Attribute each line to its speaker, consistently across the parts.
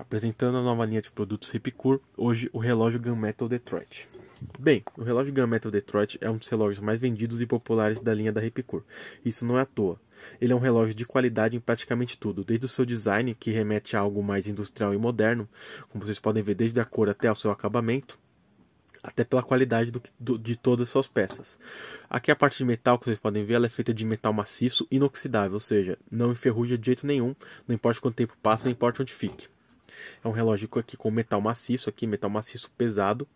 Speaker 1: apresentando a nova linha de produtos Ripcur, hoje o relógio Gunmetal Detroit. Bem, o relógio Gunmetal Detroit é um dos relógios mais vendidos e populares da linha da Ripcur. Isso não é à toa. Ele é um relógio de qualidade em praticamente tudo, desde o seu design, que remete a algo mais industrial e moderno, como vocês podem ver, desde a cor até o seu acabamento, até pela qualidade do, do, de todas as suas peças. Aqui a parte de metal que vocês podem ver, ela é feita de metal maciço inoxidável, ou seja, não enferruja de jeito nenhum, não importa quanto tempo passa, não importa onde fique. É um relógio aqui com metal maciço aqui, metal maciço pesado.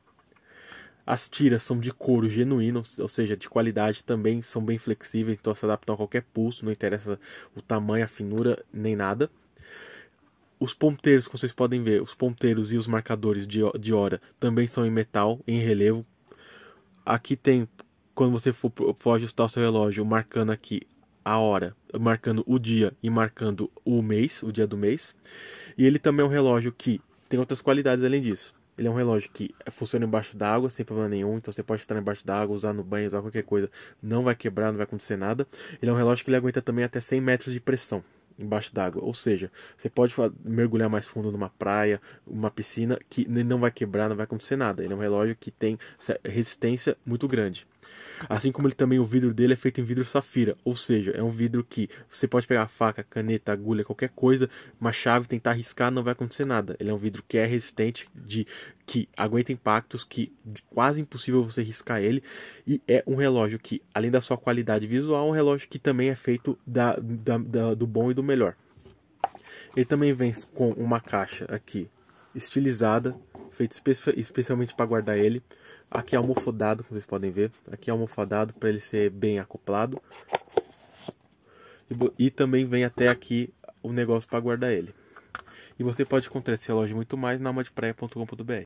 Speaker 1: As tiras são de couro genuíno, ou seja, de qualidade também, são bem flexíveis, então se adaptam a qualquer pulso, não interessa o tamanho, a finura, nem nada. Os ponteiros, como vocês podem ver, os ponteiros e os marcadores de, de hora também são em metal, em relevo. Aqui tem, quando você for, for ajustar o seu relógio, marcando aqui a hora, marcando o dia e marcando o mês, o dia do mês. E ele também é um relógio que tem outras qualidades além disso. Ele é um relógio que funciona embaixo d'água sem problema nenhum, então você pode estar embaixo d'água, usar no banho, usar qualquer coisa, não vai quebrar, não vai acontecer nada. Ele é um relógio que ele aguenta também até 100 metros de pressão embaixo d'água, ou seja, você pode mergulhar mais fundo numa praia, uma piscina que não vai quebrar, não vai acontecer nada. Ele é um relógio que tem resistência muito grande. Assim como ele também o vidro dele é feito em vidro safira, ou seja, é um vidro que você pode pegar faca, caneta, agulha, qualquer coisa, uma chave, tentar arriscar, não vai acontecer nada. Ele é um vidro que é resistente, de que aguenta impactos, que é quase impossível você riscar ele, e é um relógio que, além da sua qualidade visual, é um relógio que também é feito da, da, da, do bom e do melhor. Ele também vem com uma caixa aqui estilizada feito espe especialmente para guardar ele. Aqui é almofodado, como vocês podem ver. Aqui é almofadado para ele ser bem acoplado. E, e, também vem até aqui o negócio para guardar ele. E você pode encontrar esse relógio muito mais na amadepraia.com.br.